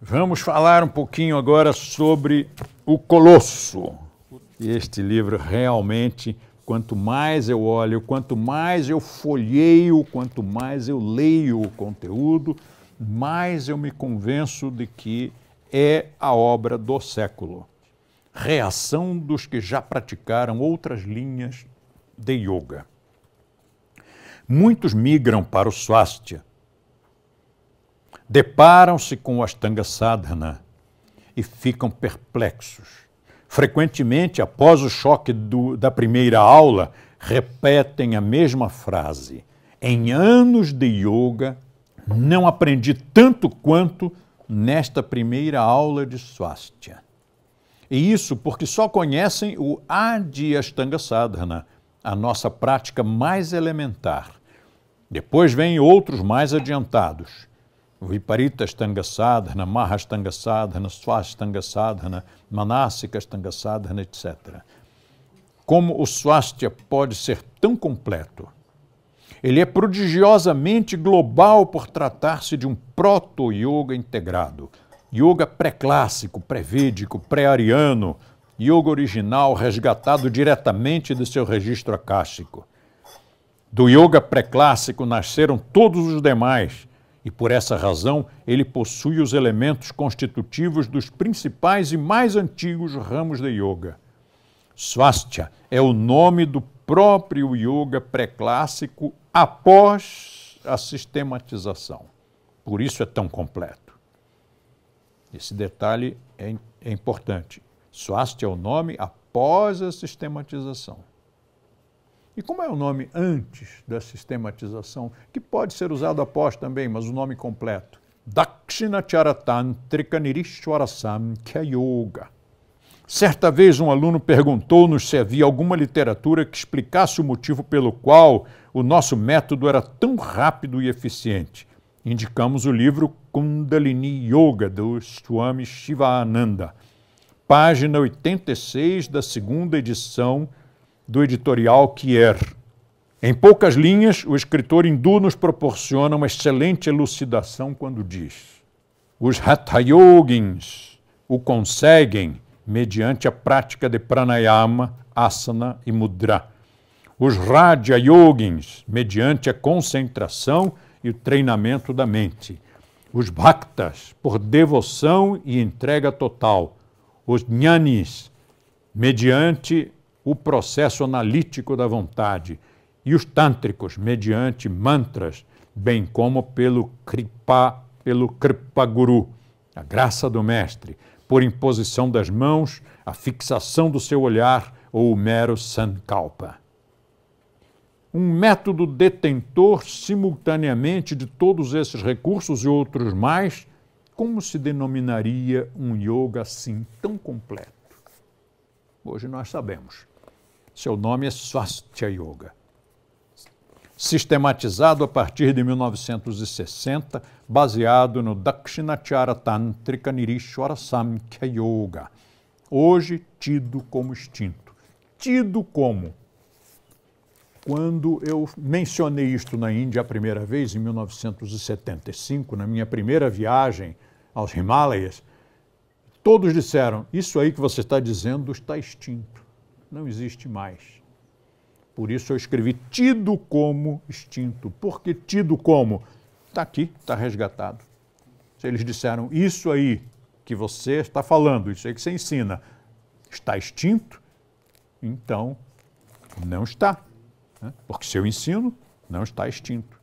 Vamos falar um pouquinho agora sobre O Colosso. Este livro realmente, quanto mais eu olho, quanto mais eu folheio, quanto mais eu leio o conteúdo, mais eu me convenço de que é a obra do século. Reação dos que já praticaram outras linhas de yoga. Muitos migram para o swastika, deparam-se com o Ashtanga Sadhana e ficam perplexos. Frequentemente, após o choque do, da primeira aula, repetem a mesma frase. Em anos de yoga, não aprendi tanto quanto nesta primeira aula de swastika. E isso porque só conhecem o Astanga Sadhana, a nossa prática mais elementar. Depois vêm outros mais adiantados. Viparita tanga Sadhana, Maha tanga Sadhana, Swastanga Sadhana, Manasika tanga Sadhana, etc. Como o Swastya pode ser tão completo? Ele é prodigiosamente global por tratar-se de um proto-yoga integrado. Yoga pré-clássico, pré vídico pré-ariano, yoga original resgatado diretamente de seu registro akáshico. Do yoga pré-clássico nasceram todos os demais, e por essa razão ele possui os elementos constitutivos dos principais e mais antigos ramos de yoga. Swastia é o nome do próprio yoga pré-clássico após a sistematização. Por isso é tão completo. Esse detalhe é, é importante. Swastia é o nome após a sistematização. E como é o nome antes da sistematização, que pode ser usado após também, mas o nome completo? Dakshinacharatantrika Nirishwarasamkhya Yoga. Certa vez um aluno perguntou-nos se havia alguma literatura que explicasse o motivo pelo qual o nosso método era tão rápido e eficiente. Indicamos o livro Kundalini Yoga, do Swami Shivananda, página 86 da segunda edição do editorial Kier. Em poucas linhas, o escritor hindu nos proporciona uma excelente elucidação quando diz: os hatha yogins o conseguem mediante a prática de pranayama, asana e mudra. Os radha yogins mediante a concentração e o treinamento da mente. Os bhaktas por devoção e entrega total. Os jnanis mediante o processo analítico da vontade e os tântricos mediante mantras, bem como pelo Kripa, pelo Kripa Guru, a graça do mestre, por imposição das mãos, a fixação do seu olhar ou o mero sankalpa. Um método detentor simultaneamente de todos esses recursos e outros mais, como se denominaria um yoga assim tão completo? Hoje nós sabemos. Seu nome é Swastika Yoga. Sistematizado a partir de 1960, baseado no Dakshinachara Tantrika Nirishwara Samkhya Yoga, hoje tido como extinto. Tido como? Quando eu mencionei isto na Índia a primeira vez, em 1975, na minha primeira viagem aos Himalayas, todos disseram: Isso aí que você está dizendo está extinto não existe mais. Por isso eu escrevi tido como extinto. Porque tido como? Está aqui, está resgatado. Se eles disseram isso aí que você está falando, isso aí que você ensina, está extinto, então não está. Né? Porque se eu ensino, não está extinto.